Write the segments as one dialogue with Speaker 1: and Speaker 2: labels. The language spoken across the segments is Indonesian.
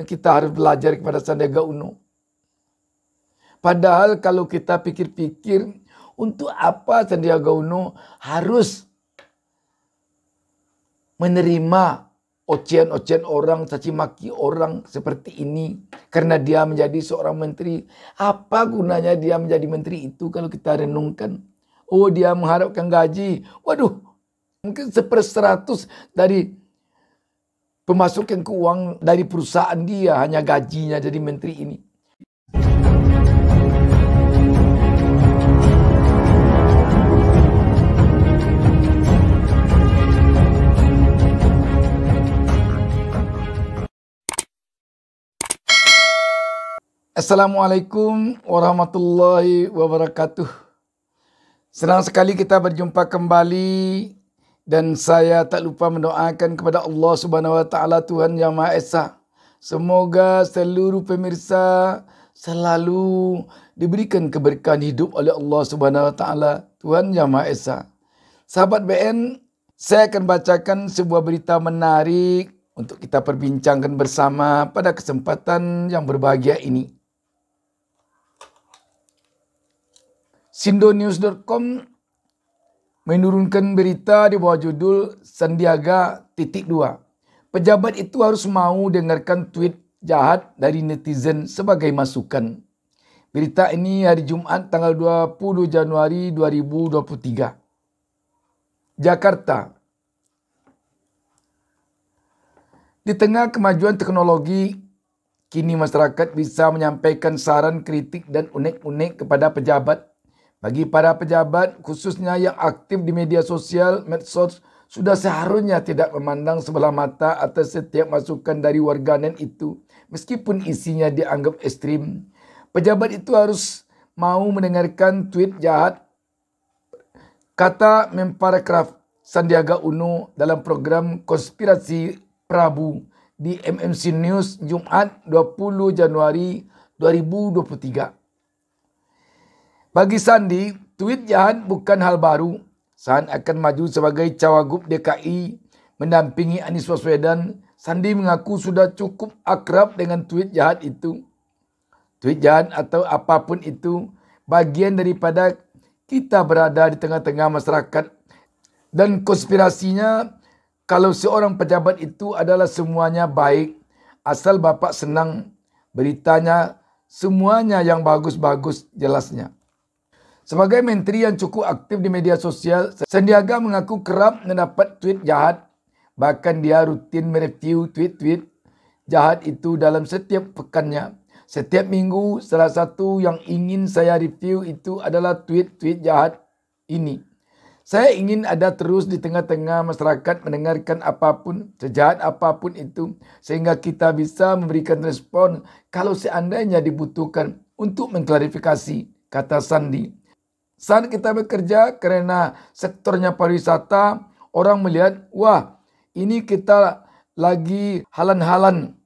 Speaker 1: Dan kita harus belajar kepada Sandiaga Uno. Padahal kalau kita pikir-pikir untuk apa Sandiaga Uno harus menerima ocehan-ocehan orang, caci maki orang seperti ini karena dia menjadi seorang menteri. Apa gunanya dia menjadi menteri itu kalau kita renungkan? Oh, dia mengharapkan gaji. Waduh, mungkin seper seratus dari pemasukan uang dari perusahaan dia hanya gajinya jadi menteri ini. Assalamualaikum warahmatullahi wabarakatuh. Senang sekali kita berjumpa kembali dan saya tak lupa mendoakan kepada Allah Subhanahu wa taala Tuhan Yang Maha Esa. Semoga seluruh pemirsa selalu diberikan keberkahan hidup oleh Allah Subhanahu wa taala, Tuhan Yang Maha Esa. Sahabat BN, saya akan bacakan sebuah berita menarik untuk kita perbincangkan bersama pada kesempatan yang berbahagia ini. Sindonews.com menurunkan berita di bawah judul Sandiaga titik dua. Pejabat itu harus mau dengarkan tweet jahat dari netizen sebagai masukan. Berita ini hari Jumat tanggal 20 Januari 2023. Jakarta. Di tengah kemajuan teknologi, kini masyarakat bisa menyampaikan saran, kritik, dan unik unik kepada pejabat bagi para pejabat, khususnya yang aktif di media sosial, medsos, sudah seharusnya tidak memandang sebelah mata atas setiap masukan dari warganet itu, meskipun isinya dianggap ekstrim. Pejabat itu harus mau mendengarkan tweet jahat kata memparekraf Sandiaga Uno dalam program Konspirasi Prabu di MMC News Jumat 20 Januari 2023. Bagi Sandi, tweet Jahan bukan hal baru. Saat akan maju sebagai cawagup DKI mendampingi Anies Baswedan, Sandi mengaku sudah cukup akrab dengan tweet jahat itu. Tweet jahat atau apapun itu bagian daripada kita berada di tengah-tengah masyarakat dan konspirasinya kalau seorang pejabat itu adalah semuanya baik asal bapak senang beritanya semuanya yang bagus-bagus jelasnya. Sebagai menteri yang cukup aktif di media sosial, Sandiaga mengaku kerap mendapat tweet jahat. Bahkan dia rutin mereview tweet-tweet jahat itu dalam setiap pekannya. Setiap minggu, salah satu yang ingin saya review itu adalah tweet-tweet jahat ini. Saya ingin ada terus di tengah-tengah masyarakat mendengarkan apapun, sejahat apapun itu, sehingga kita bisa memberikan respon kalau seandainya dibutuhkan untuk mengklarifikasi, kata Sandi. Saat kita bekerja karena sektornya pariwisata, orang melihat, wah ini kita lagi halan-halan,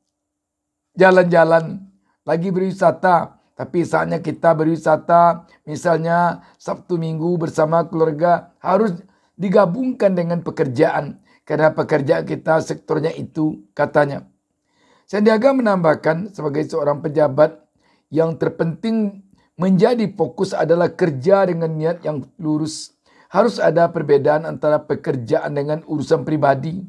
Speaker 1: jalan-jalan, lagi berwisata. Tapi saatnya kita berwisata, misalnya Sabtu Minggu bersama keluarga, harus digabungkan dengan pekerjaan. Karena pekerjaan kita sektornya itu katanya. Sandiaga menambahkan sebagai seorang pejabat yang terpenting Menjadi fokus adalah kerja dengan niat yang lurus. Harus ada perbedaan antara pekerjaan dengan urusan pribadi.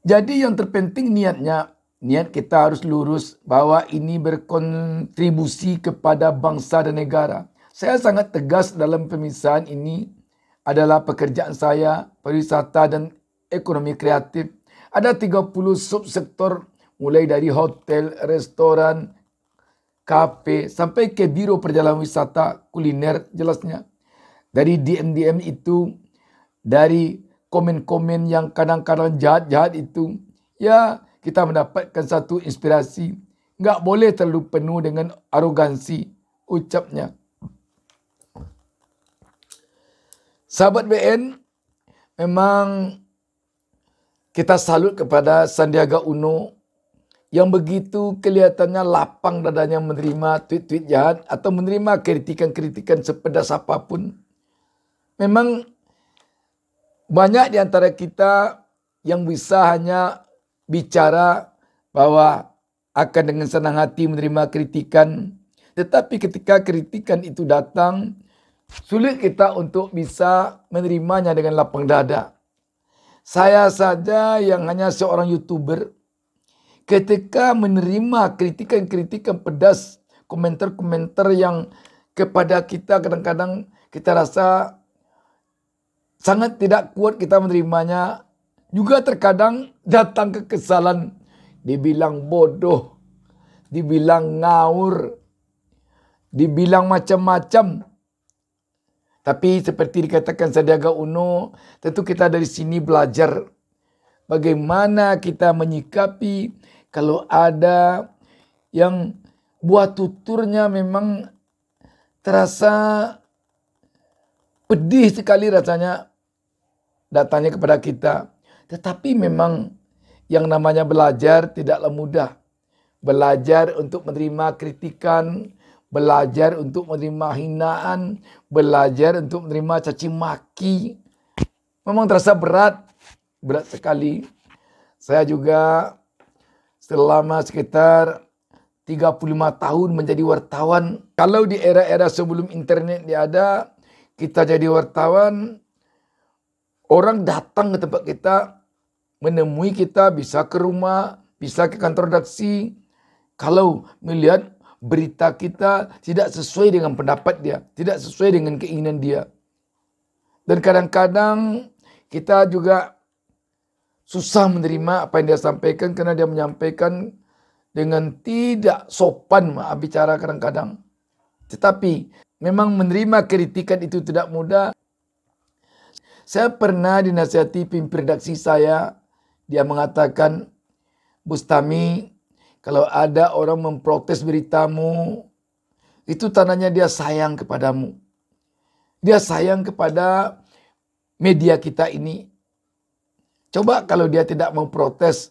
Speaker 1: Jadi yang terpenting niatnya, niat kita harus lurus bahwa ini berkontribusi kepada bangsa dan negara. Saya sangat tegas dalam pemisahan ini adalah pekerjaan saya, pariwisata dan ekonomi kreatif. Ada 30 subsektor mulai dari hotel, restoran, kafe, sampai ke biro perjalanan wisata kuliner jelasnya. Dari DM-DM itu, dari komen-komen yang kadang-kadang jahat-jahat itu, ya kita mendapatkan satu inspirasi. Nggak boleh terlalu penuh dengan arogansi ucapnya. Sahabat BN, memang kita salut kepada Sandiaga Uno yang begitu kelihatannya lapang dadanya menerima tweet-tweet jahat atau menerima kritikan-kritikan sepedas apapun. Memang banyak di antara kita yang bisa hanya bicara bahwa akan dengan senang hati menerima kritikan. Tetapi ketika kritikan itu datang, sulit kita untuk bisa menerimanya dengan lapang dada. Saya saja yang hanya seorang YouTuber, ketika menerima kritikan-kritikan pedas, komentar-komentar yang kepada kita kadang-kadang kita rasa sangat tidak kuat kita menerimanya. Juga terkadang datang kekesalan, dibilang bodoh, dibilang ngawur, dibilang macam-macam. Tapi seperti dikatakan Sandiaga Uno, tentu kita dari sini belajar bagaimana kita menyikapi kalau ada yang buat tuturnya memang terasa pedih sekali rasanya datanya kepada kita. Tetapi memang yang namanya belajar tidaklah mudah. Belajar untuk menerima kritikan, belajar untuk menerima hinaan, belajar untuk menerima caci maki. Memang terasa berat, berat sekali. Saya juga selama sekitar 35 tahun menjadi wartawan. Kalau di era-era sebelum internet dia ada, kita jadi wartawan, orang datang ke tempat kita, menemui kita, bisa ke rumah, bisa ke kantor redaksi. Kalau melihat berita kita tidak sesuai dengan pendapat dia, tidak sesuai dengan keinginan dia. Dan kadang-kadang kita juga susah menerima apa yang dia sampaikan karena dia menyampaikan dengan tidak sopan bicara kadang-kadang. Tetapi memang menerima kritikan itu tidak mudah. Saya pernah dinasihati pimpin redaksi saya, dia mengatakan, Bustami, kalau ada orang memprotes beritamu, itu tandanya dia sayang kepadamu. Dia sayang kepada media kita ini, Coba kalau dia tidak memprotes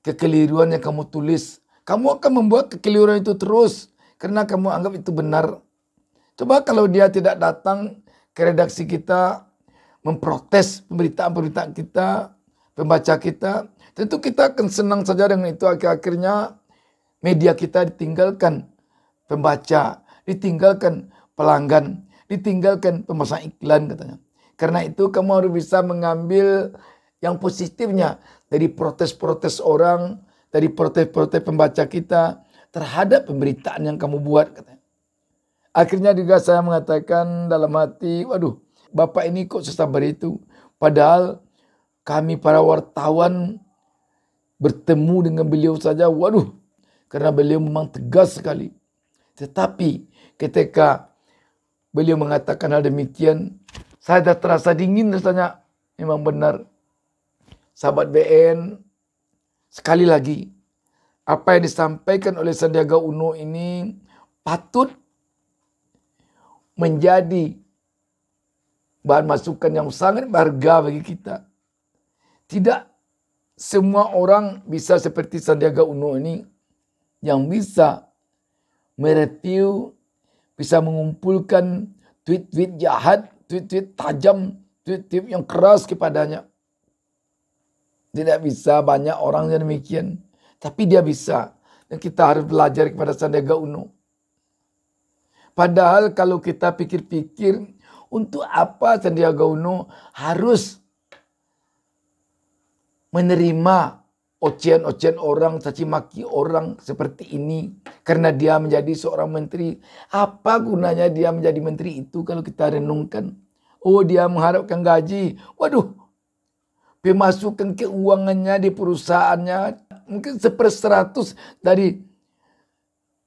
Speaker 1: kekeliruan yang kamu tulis, kamu akan membuat kekeliruan itu terus karena kamu anggap itu benar. Coba kalau dia tidak datang ke redaksi kita memprotes pemberitaan-pemberitaan kita, pembaca kita, tentu kita akan senang saja dengan itu akhir-akhirnya media kita ditinggalkan pembaca, ditinggalkan pelanggan, ditinggalkan pemasang iklan katanya. Karena itu kamu harus bisa mengambil yang positifnya dari protes-protes orang, dari protes-protes pembaca kita terhadap pemberitaan yang kamu buat. Akhirnya juga saya mengatakan dalam hati, waduh, Bapak ini kok sesabar itu. Padahal kami para wartawan bertemu dengan beliau saja, waduh, karena beliau memang tegas sekali. Tetapi ketika beliau mengatakan hal demikian, saya dah terasa dingin rasanya. Memang benar sahabat BN, sekali lagi, apa yang disampaikan oleh Sandiaga Uno ini patut menjadi bahan masukan yang sangat berharga bagi kita. Tidak semua orang bisa seperti Sandiaga Uno ini yang bisa mereview, bisa mengumpulkan tweet-tweet jahat, tweet-tweet tajam, tweet-tweet yang keras kepadanya tidak bisa banyak orang yang demikian. Tapi dia bisa. Dan kita harus belajar kepada Sandiaga Uno. Padahal kalau kita pikir-pikir, untuk apa Sandiaga Uno harus menerima ocehan-ocehan orang, caci maki orang seperti ini karena dia menjadi seorang menteri. Apa gunanya dia menjadi menteri itu kalau kita renungkan? Oh, dia mengharapkan gaji. Waduh, pemasukan keuangannya di perusahaannya mungkin seper seperseratus dari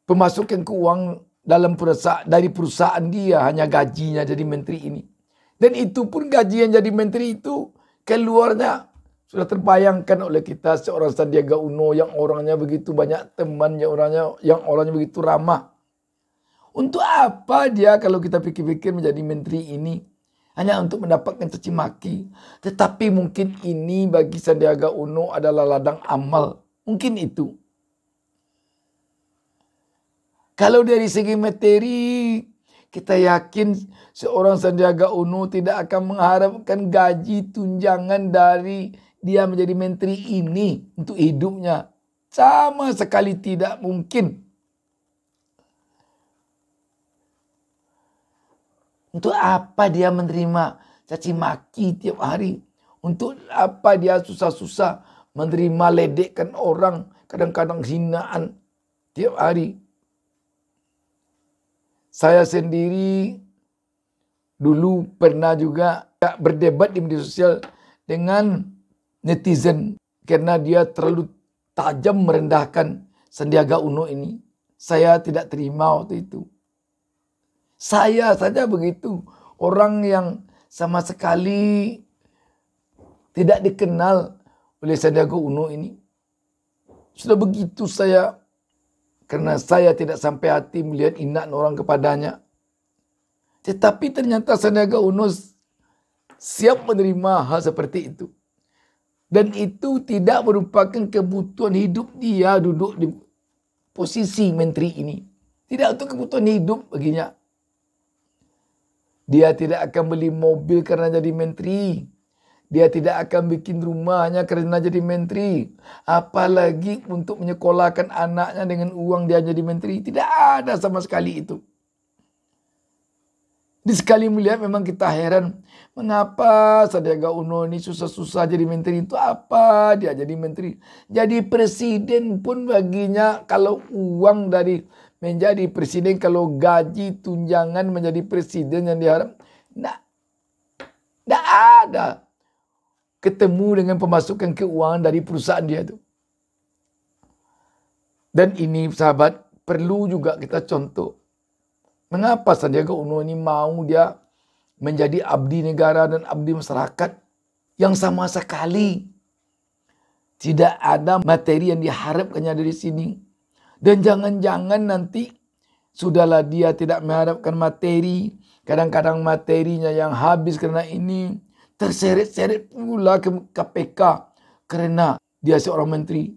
Speaker 1: pemasukan keuangan dalam perusahaan dari perusahaan dia hanya gajinya jadi menteri ini dan itu pun gaji yang jadi menteri itu keluarnya sudah terbayangkan oleh kita seorang Sandiaga Uno yang orangnya begitu banyak temannya orangnya yang orangnya begitu ramah untuk apa dia kalau kita pikir-pikir menjadi menteri ini hanya untuk mendapatkan caci maki. Tetapi mungkin ini bagi Sandiaga Uno adalah ladang amal. Mungkin itu. Kalau dari segi materi, kita yakin seorang Sandiaga Uno tidak akan mengharapkan gaji tunjangan dari dia menjadi menteri ini untuk hidupnya. Sama sekali tidak mungkin. Untuk apa dia menerima caci maki tiap hari? Untuk apa dia susah-susah menerima ledekan orang, kadang-kadang hinaan tiap hari? Saya sendiri dulu pernah juga berdebat di media sosial dengan netizen karena dia terlalu tajam merendahkan Sandiaga Uno ini. Saya tidak terima waktu itu. Saya saja begitu. Orang yang sama sekali tidak dikenal oleh Sandiaga Uno ini. Sudah begitu saya karena saya tidak sampai hati melihat inak orang kepadanya. Tetapi ternyata Sandiaga Uno siap menerima hal seperti itu. Dan itu tidak merupakan kebutuhan hidup dia duduk di posisi menteri ini. Tidak untuk kebutuhan hidup baginya. Dia tidak akan beli mobil karena jadi menteri. Dia tidak akan bikin rumahnya karena jadi menteri. Apalagi untuk menyekolahkan anaknya dengan uang dia jadi menteri. Tidak ada sama sekali itu. Di sekali melihat memang kita heran. Mengapa Sadiaga Uno ini susah-susah jadi menteri itu apa? Dia jadi menteri. Jadi presiden pun baginya kalau uang dari menjadi presiden kalau gaji tunjangan menjadi presiden yang diharap nah, tidak ada ketemu dengan pemasukan keuangan dari perusahaan dia itu. Dan ini sahabat perlu juga kita contoh. Mengapa Sandiaga Uno ini mau dia menjadi abdi negara dan abdi masyarakat yang sama sekali tidak ada materi yang diharapkannya dari sini. Dan jangan-jangan nanti sudahlah dia tidak mengharapkan materi. Kadang-kadang materinya yang habis karena ini terseret-seret pula ke KPK karena dia seorang menteri.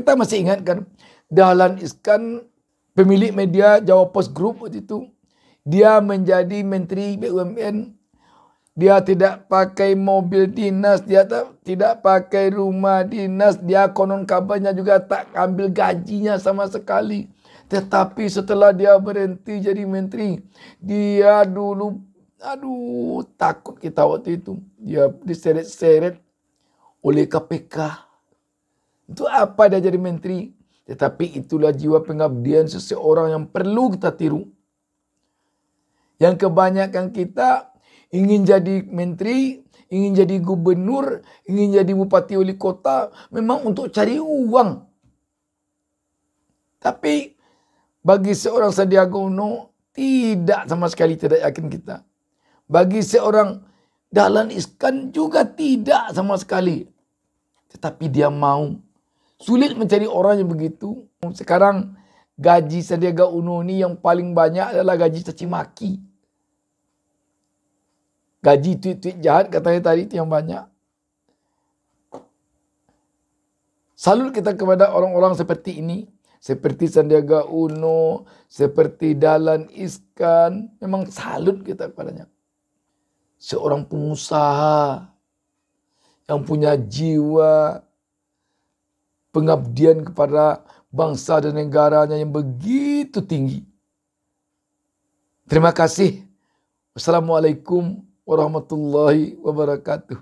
Speaker 1: Kita masih ingatkan Dahlan Iskan pemilik media Jawa Post Group waktu itu dia menjadi menteri BUMN dia tidak pakai mobil dinas, dia tidak pakai rumah dinas, dia konon kabarnya juga tak ambil gajinya sama sekali. Tetapi setelah dia berhenti jadi menteri, dia dulu, aduh takut kita waktu itu. Dia diseret-seret oleh KPK. Itu apa dia jadi menteri? Tetapi itulah jiwa pengabdian seseorang yang perlu kita tiru. Yang kebanyakan kita ingin jadi menteri, ingin jadi gubernur, ingin jadi bupati wali kota, memang untuk cari uang. Tapi bagi seorang Sandiaga Uno, tidak sama sekali tidak yakin kita. Bagi seorang Dahlan Iskan juga tidak sama sekali. Tetapi dia mau. Sulit mencari orang yang begitu. Sekarang gaji Sandiaga Uno ini yang paling banyak adalah gaji cacimaki. maki. Gaji tweet-tweet jahat katanya tadi itu yang banyak. Salut kita kepada orang-orang seperti ini. Seperti Sandiaga Uno, seperti Dalan Iskan. Memang salut kita kepadanya. Seorang pengusaha yang punya jiwa pengabdian kepada bangsa dan negaranya yang begitu tinggi. Terima kasih. Wassalamualaikum warahmatullahi wabarakatuh.